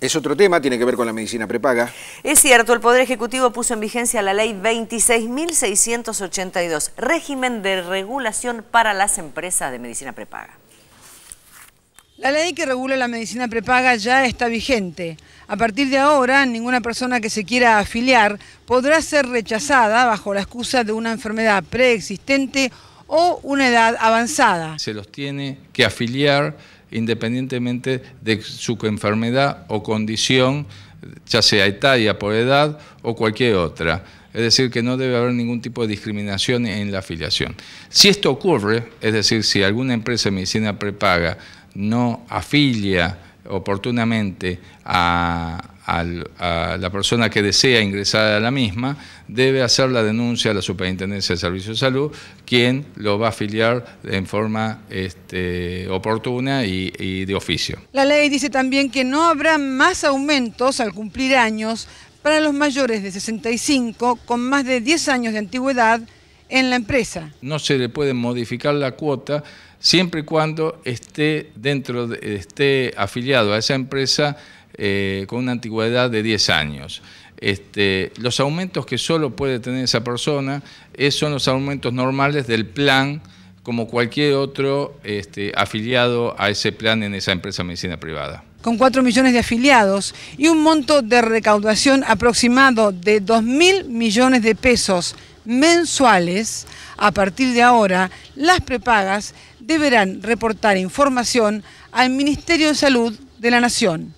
Es otro tema, tiene que ver con la medicina prepaga. Es cierto, el Poder Ejecutivo puso en vigencia la ley 26.682, régimen de regulación para las empresas de medicina prepaga. La ley que regula la medicina prepaga ya está vigente. A partir de ahora, ninguna persona que se quiera afiliar podrá ser rechazada bajo la excusa de una enfermedad preexistente o una edad avanzada. Se los tiene que afiliar independientemente de su enfermedad o condición, ya sea etaria por edad o cualquier otra. Es decir, que no debe haber ningún tipo de discriminación en la afiliación. Si esto ocurre, es decir, si alguna empresa de medicina prepaga no afilia oportunamente a, a la persona que desea ingresar a la misma debe hacer la denuncia a la Superintendencia de Servicios de Salud, quien lo va a afiliar en forma este, oportuna y, de oficio. La ley dice también que no habrá más aumentos al cumplir años para los mayores de 65 con más de 10 años de antigüedad en la empresa. No se le puede modificar la cuota siempre y cuando esté dentro esté afiliado a esa empresa eh, con una antigüedad de 10 años. Este, los aumentos que solo puede tener esa persona son los aumentos normales del plan como cualquier otro este, afiliado a ese plan en esa empresa de medicina privada. Con 4 millones de afiliados y un monto de recaudación aproximado de 2 mil millones de pesos mensuales, a partir de ahora, las prepagas deberán reportar información al Ministerio de Salud de la Nación.